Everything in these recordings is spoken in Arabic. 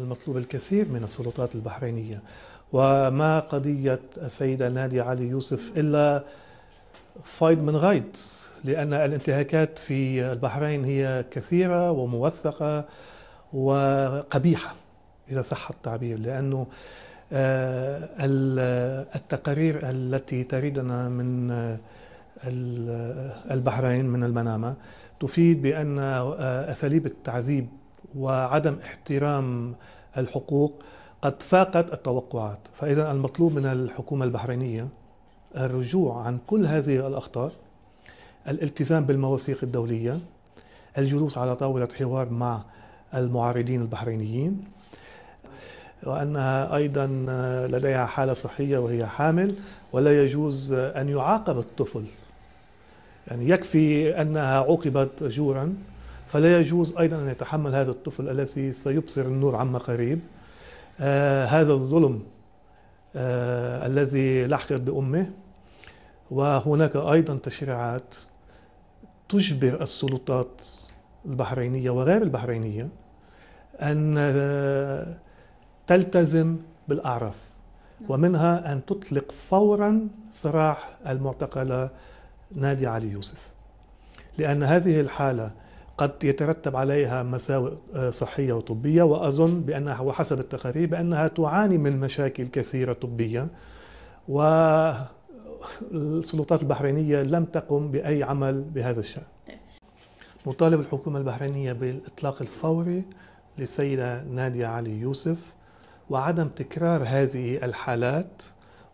المطلوب الكثير من السلطات البحرينية وما قضية السيدة نادية علي يوسف إلا فايد من غايد لأن الانتهاكات في البحرين هي كثيرة وموثقة وقبيحة إذا صح التعبير لأنه آه، التقارير التي تريدنا من آه، البحرين من المنامة تفيد بأن أساليب آه، التعذيب وعدم احترام الحقوق قد فاقت التوقعات فإذا المطلوب من الحكومة البحرينية الرجوع عن كل هذه الأخطاء الالتزام بالمواثيق الدولية الجلوس على طاولة حوار مع المعارضين البحرينيين وأنها أيضا لديها حالة صحية وهي حامل ولا يجوز أن يعاقب الطفل يعني يكفي أنها عوقبت جورا فلا يجوز أيضا أن يتحمل هذا الطفل الذي سيبصر النور عما قريب آه هذا الظلم آه الذي لحقت بأمه وهناك أيضا تشريعات تجبر السلطات البحرينية وغير البحرينية أن آه، تلتزم بالأعراف نعم. ومنها أن تطلق فورا سراح المعتقلة نادي علي يوسف لأن هذه الحالة قد يترتب عليها مساوئ آه، صحية وطبية وأظن بأنها وحسب التقارير بأنها تعاني من مشاكل كثيرة طبية والسلطات البحرينية لم تقم بأي عمل بهذا الشأن مطالب الحكومة البحرينية بالإطلاق الفوري للسيدة نادية علي يوسف وعدم تكرار هذه الحالات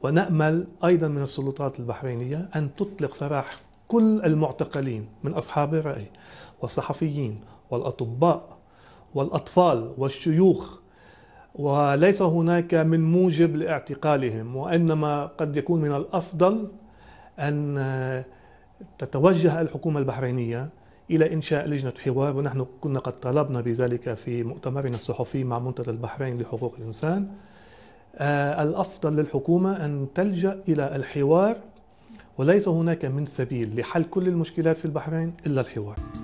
ونأمل أيضا من السلطات البحرينية أن تطلق سراح كل المعتقلين من أصحاب الرأي والصحفيين والأطباء والأطفال والشيوخ وليس هناك من موجب لاعتقالهم وإنما قد يكون من الأفضل أن تتوجه الحكومة البحرينية إلى إنشاء لجنة حوار ونحن كنا قد طلبنا بذلك في مؤتمرنا الصحفي مع منتدى البحرين لحقوق الإنسان آه، الأفضل للحكومة أن تلجأ إلى الحوار وليس هناك من سبيل لحل كل المشكلات في البحرين إلا الحوار